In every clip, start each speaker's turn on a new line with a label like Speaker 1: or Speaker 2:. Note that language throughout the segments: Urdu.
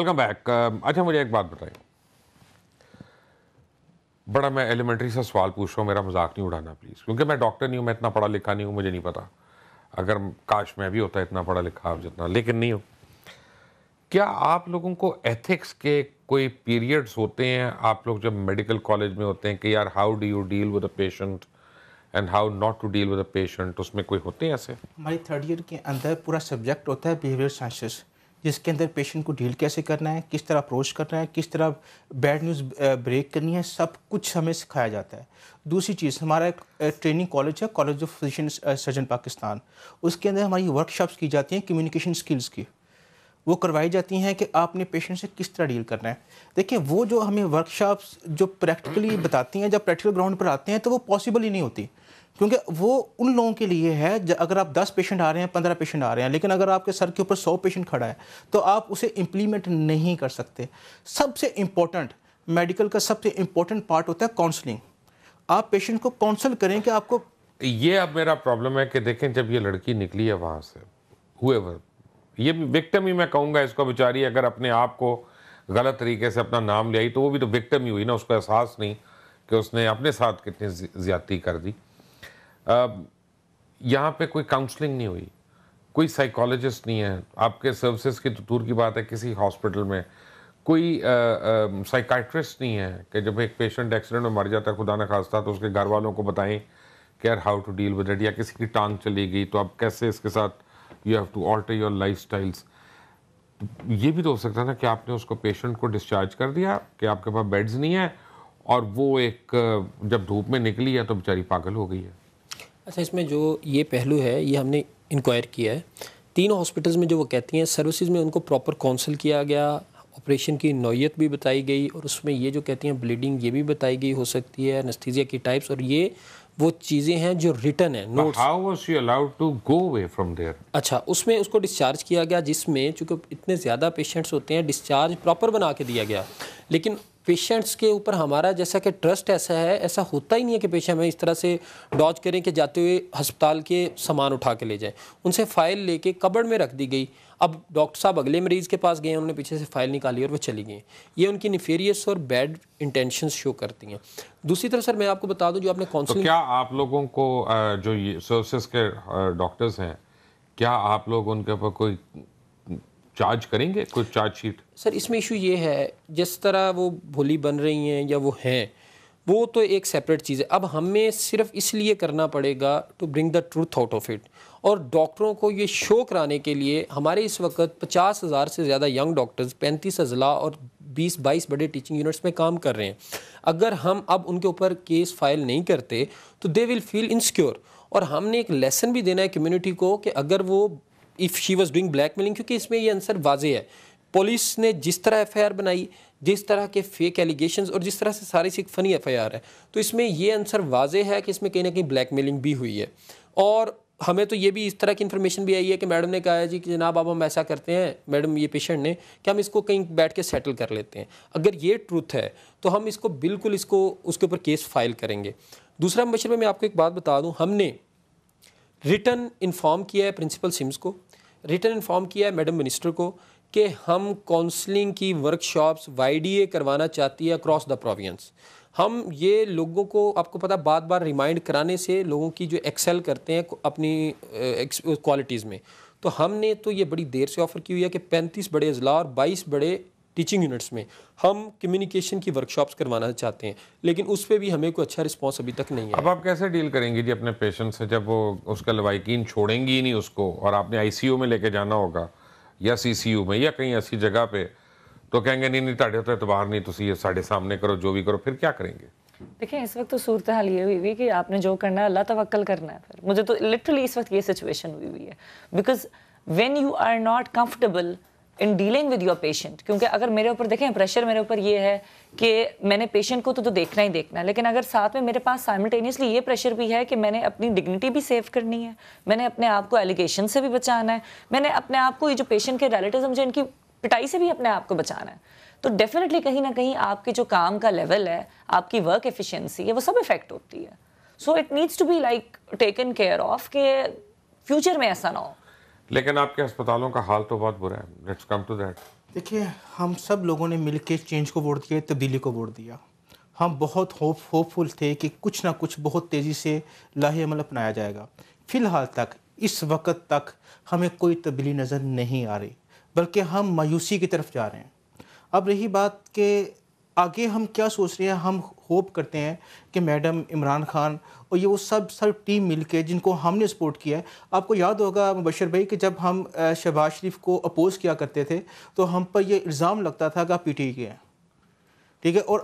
Speaker 1: ویلکم بیک um, اچھا مجھے ایک بات بتائیں بڑا میں ایلیمنٹری سے سوال پوچھ رہا ہوں میرا مذاق نہیں اڑانا پلیز کیونکہ میں ڈاکٹر نہیں ہوں میں اتنا پڑھا لکھا نہیں ہوں مجھے نہیں پتا اگر کاش میں بھی ہوتا اتنا پڑھا لکھا آپ جتنا لیکن نہیں ہوں کیا آپ لوگوں کو ایتھکس کے کوئی پیریڈس ہوتے ہیں آپ لوگ جب میڈیکل کالج میں ہوتے ہیں کہ یار how do you deal with a patient and how not to deal patient اس میں کوئی ہوتے ہیں ایسے
Speaker 2: ہماری تھرڈ ایئر کے اندر پورا سبجیکٹ ہوتا ہے سائنسز جس کے اندر پیشنٹ کو ڈیل کیسے کرنا ہے کس طرح اپروچ کرنا ہے کس طرح بیڈ نیوز بریک کرنی ہے سب کچھ ہمیں سکھایا جاتا ہے دوسری چیز ہمارا ایک ٹریننگ کالج ہے college of physician surgeon Pakistan اس کے اندر ہماری ورک شاپس کی جاتی ہیں کمیونیکیشن اسکلس کی وہ کروائی جاتی ہیں کہ آپ نے پیشنٹ سے کس طرح ڈیل کرنا ہے دیکھیں وہ جو ہمیں ورکشاپس جو پریکٹیکلی بتاتی ہیں جب پریکٹیکل گراؤنڈ پر آتے ہیں تو وہ پاسبل ہی نہیں ہوتی کیونکہ وہ ان لوگوں کے لیے ہے اگر آپ دس پیشنٹ آ رہے ہیں پندرہ پیشنٹ آ رہے ہیں لیکن اگر آپ کے سر کے اوپر سو پیشنٹ کھڑا ہے تو آپ اسے امپلیمنٹ نہیں کر سکتے سب سے امپورٹنٹ میڈیکل کا سب سے امپورٹنٹ پارٹ ہوتا ہے کاؤنسلنگ
Speaker 1: آپ پیشنٹ کو کاؤنسل کریں کہ آپ کو یہ اب میرا پرابلم ہے کہ دیکھیں جب یہ لڑکی نکلی ہے وہاں سے ہوئے یہ بھی وکٹم ہی میں کہوں گا اس کو بیچاری اگر اپنے آپ کو غلط طریقے سے اپنا نام لے آئی تو وہ بھی تو وکٹم ہی ہوئی نا اس کو احساس نہیں کہ اس نے اپنے ساتھ کتنی زیادتی کر دی یہاں پہ کوئی کاؤنسلنگ نہیں ہوئی کوئی سائیکالوجسٹ نہیں ہے آپ کے سروسز کی تو دور کی بات ہے کسی ہاسپٹل میں کوئی سائیکائٹرسٹ نہیں ہے کہ جب ایک پیشنٹ ایکسیڈنٹ میں مر جاتا ہے خدا نخواستہ تو اس کے گھر والوں کو بتائیں care how to deal with it یا کسی کی ٹانگ چلی گئی تو اب کیسے اس کے ساتھ you have to alter your lifestyles یہ بھی تو ہو سکتا تھا کہ آپ نے اس کو پیشنٹ کو ڈسچارج کر دیا کہ آپ کے پاس بیڈز نہیں ہیں اور وہ ایک جب دھوپ میں نکلی ہے تو بیچاری پاگل ہو گئی ہے
Speaker 3: اچھا اس میں جو یہ پہلو ہے یہ ہم نے انکوائر کیا ہے تین ہاسپٹلس میں جو وہ کہتی ہیں سروسز میں ان کو پراپر کونسل کیا گیا آپریشن کی نوعیت بھی بتائی گئی اور اس میں یہ جو کہتی ہیں بلیڈنگ یہ بھی بتائی گئی ہو سکتی ہے نستیزیا کی ٹائپس اور یہ وہ چیزیں ہیں جو ریٹن ہیں notes how
Speaker 1: was you allowed to go away from there
Speaker 3: اچھا اس میں اس کو ڈسچارج کیا گیا جس میں چونکہ اتنے زیادہ پیشنٹس ہوتے ہیں ڈسچارج پراپر بنا کے دیا گیا لیکن پیشنٹس کے اوپر ہمارا جیسا کہ ٹرسٹ ایسا ہے ایسا ہوتا ہی نہیں ہے کہ پیشنٹ ہمیں اس طرح سے ڈوج کریں کہ جاتے ہوئے ہسپتال کے سامان اٹھا کے لے جائیں ان سے فائل لے کے کبڑ میں رکھ دی گئی اب ڈاکٹر صاحب اگلے مریض کے پاس گئے ہیں انہوں نے پیچھے سے فائل نکالی اور وہ چلی گئیں یہ ان کی نفیریس اور بیڈ انٹینشنز شو کرتی ہیں دوسری طرح سر میں آپ کو بتا دوں جو آپ نے کونسل کیا
Speaker 1: آپ لوگوں کو جو سروسز کے ڈاکٹرز ہیں کیا آپ لوگ ان کے اوپر کوئی چارج کریں گے کچھ چارج شیٹ
Speaker 3: سر اس میں ایشو یہ ہے جس طرح وہ بھولی بن رہی ہیں یا وہ ہیں وہ تو ایک سیپریٹ چیز ہے اب ہمیں صرف اس لیے کرنا پڑے گا to bring the truth out of it اور ڈاکٹروں کو یہ شو کرانے کے لیے ہمارے اس وقت پچاس ہزار سے زیادہ ینگ ڈاکٹرز پینتیس اضلاع اور بیس بائیس بڑے ٹیچنگ یونٹس میں کام کر رہے ہیں اگر ہم اب ان کے اوپر کیس فائل نہیں کرتے تو دے ول فیل انسیکیور اور ہم نے ایک لیسن بھی دینا ہے کمیونٹی کو کہ اگر وہ if she was doing blackmailing کیونکہ اس میں یہ انصر واضح ہے پولیس نے جس طرح ایف آئی آر بنائی جس طرح کے فیک ایلیگیشنز اور جس طرح سے ساری سی ایک فنی ایف آئی آر ہے تو اس میں یہ انصر واضح ہے کہ اس میں کہیں نہ کہیں بلیک میلنگ بھی ہوئی ہے اور ہمیں تو یہ بھی اس طرح کی انفارمیشن بھی آئی ہے کہ میڈم نے کہا ہے جی کہ جناب اب ہم ایسا کرتے ہیں میڈم یہ پیشنٹ نے کہ ہم اس کو کہیں بیٹھ کے سیٹل کر لیتے ہیں اگر یہ ٹروت ہے تو ہم اس کو بالکل اس کو اس کے اوپر کیس فائل کریں گے دوسرا مشورہ میں آپ کو ایک بات بتا دوں ہم نے ریٹن انفارم کیا ہے پرنسپل سمس کو ریٹن انفارم کیا ہے میڈم منسٹر کو کہ ہم کونسلنگ کی workshops Y D A کروانا چاہتی ہے اکراس دا پروینس ہم یہ لوگوں کو آپ کو پتا بار بار ریمائنڈ کرانے سے لوگوں کی جو ایکسل کرتے ہیں اپنی کوالٹیز میں تو ہم نے تو یہ بڑی دیر سے آفر کی ہوئی ہے کہ پینتیس بڑے اضلاع اور بائیس بڑے ٹیچنگ یونٹس میں ہم کمیونیکیشن کی کروانا چاہتے ہیں لیکن اس پہ بھی ہمیں کوئی اچھا
Speaker 1: رسپانس ابھی تک نہیں ہے اب آپ کیسے ڈیل کریں گے جی جب وہ اس کا لوائقین چھوڑیں گی نہیں اس کو اور آپ نے آئی سی یو میں لے کے جانا ہوگا یا سی سی یو میں یا کہیں ایسی جگہ پہ تو کہیں گے نہیں نہیں تو اعتبار نہیں تھی ساڑھے سامنے کرو جو بھی کرو پھر کیا کریں گے
Speaker 3: دیکھیں اس وقت تو صورتحال یہ ہوئی ہوئی کہ آپ نے جو کرنا ہے اللہ توکل کرنا ہے پھر مجھے تو لٹرلی اس وقت یہ سچویشن ہوئی ہوئی ہے when you are not comfortable in dealing with your patient کیونکہ اگر میرے اوپر دیکھیں پریشر میرے اوپر یہ ہے کہ میں نے پیشنٹ کو تو تو دیکھنا ہی دیکھنا ہے لیکن اگر ساتھ میں میرے پاس سائملٹینیسلی یہ پریشر بھی ہے کہ میں نے اپنی ڈگنیٹی بھی سیو کرنی ہے میں نے اپنے آپ کو ایلیگیشن سے بھی بچانا ہے میں نے اپنے آپ کو یہ جو پیشنٹ کے ریلیٹیوز مجھے ان کی پٹائی سے بھی اپنے آپ کو بچانا ہے تو ڈیفینیٹلی کہیں نہ کہیں آپ کے جو کام کا لیول ہے آپ کی ورک ایفیشینسی ہے وہ سب افیکٹ ہوتی ہے so it needs to be like taken care of کہ فیوچر میں ایسا نہ ہو
Speaker 1: لیکن آپ کے ہسپتالوں کا حال تو بہت برا ہے لیٹس کم ٹو دیٹ
Speaker 3: دیکھیے ہم
Speaker 2: سب لوگوں نے مل کے چینج کو ووٹ دیا تبدیلی کو ووٹ دیا ہم بہت ہوپ ہوپ فل تھے کہ کچھ نہ کچھ بہت تیزی سے لاہ عمل اپنایا جائے گا فی الحال تک اس وقت تک ہمیں کوئی تبدیلی نظر نہیں آ رہی بلکہ ہم مایوسی کی طرف جا رہے ہیں اب رہی بات کہ آگے ہم کیا سوچ رہے ہیں ہم ہوپ کرتے ہیں کہ میڈم عمران خان اور یہ وہ سب سب ٹیم مل کے جن کو ہم نے سپورٹ کیا ہے آپ کو یاد ہوگا مبشر بھائی کہ جب ہم شہباز شریف کو اپوز کیا کرتے تھے تو ہم پر یہ الزام لگتا تھا کہ آپ پی ٹی کے ہیں ٹھیک ہے اور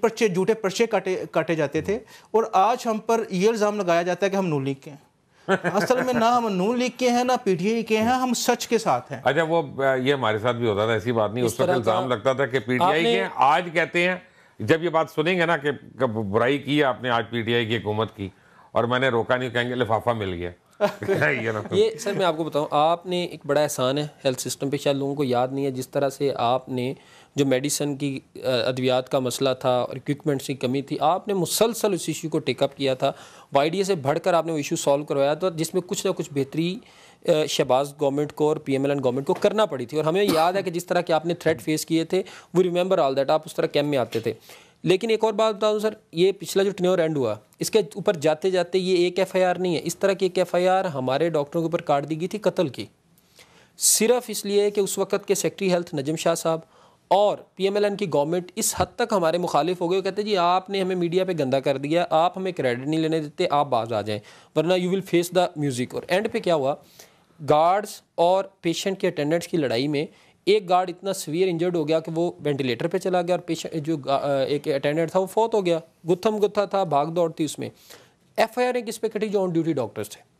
Speaker 2: پرچے جھوٹے پرچے کاٹے کاٹے جاتے تھے اور آج ہم پر یہ الزام لگایا جاتا ہے کہ ہم نون لیگ کے ہیں اصل میں نہ ہم نون لکھ کے ہیں نہ پی ٹی آئی کے ہیں ہم سچ کے ساتھ ہیں
Speaker 1: اچھا وہ یہ ہمارے ساتھ بھی ہوتا تھا ایسی بات نہیں اس وقت الزام لگتا تھا کہ پی ٹی آئی آج کہتے ہیں جب یہ بات سنیں گے نا کہ برائی کی آپ نے آج پی ٹی آئی کی حکومت کی اور میں نے روکا نہیں کہیں گے لفافہ مل گیا یہ
Speaker 3: سر میں آپ کو بتاؤں آپ نے ایک بڑا احسان ہے ہیلتھ سسٹم پہ شاید لوگوں کو یاد نہیں ہے جس طرح سے آپ نے جو میڈیسن کی ادویات کا مسئلہ تھا اور اکوپمنٹس کی کمی تھی آپ نے مسلسل اس ایشو کو ٹیک اپ کیا تھا وائی ڈی اے سے بڑھ کر آپ نے وہ ایشو سالو کروایا تھا جس میں کچھ نہ کچھ بہتری شہباز گورنمنٹ کو اور P M L N government کو کرنا پڑی تھی اور ہمیں یاد ہے کہ جس طرح کے آپ نے تھریٹ فیس کیے تھے وہ ریمبر آل دیٹ آپ اس طرح کیمپ میں آتے تھے لیکن ایک اور بات بتا دوں سر یہ پچھلا جو ٹنیور اینڈ ہوا اس کے اوپر جاتے جاتے یہ ایک ایف آئی آر نہیں ہے اس طرح کی ایک ایف آئی آر ہمارے ڈاکٹروں کے اوپر کاٹ دی گئی تھی قتل کی صرف اس لیے کہ اس وقت کے سیکٹری ہیلتھ نجم شاہ صاحب اور پی ایم ایل این کی گورنمنٹ اس حد تک ہمارے مخالف ہو گئے وہ کہتے ہیں جی آپ نے ہمیں میڈیا پہ گندہ کر دیا آپ ہمیں کریڈٹ نہیں لینے دیتے آپ باز آ جائیں ورنہ you will face the music اور اینڈ پہ کیا ہوا گارڈس اور پیشنٹ کے اٹینڈنٹس کی لڑائی میں ایک گارڈ اتنا سویر انجرڈ ہو گیا کہ وہ وینٹیلیٹر پہ چلا گیا اور پیشنٹ جو ایک اٹینڈنٹ تھا وہ فوت ہو گیا گتھم گتھا تھا بھاگ دوڑ تھی اس میں ایف آئی آر ایک اس پہ کٹی جو آن ڈیوٹی ڈاکٹرس تھے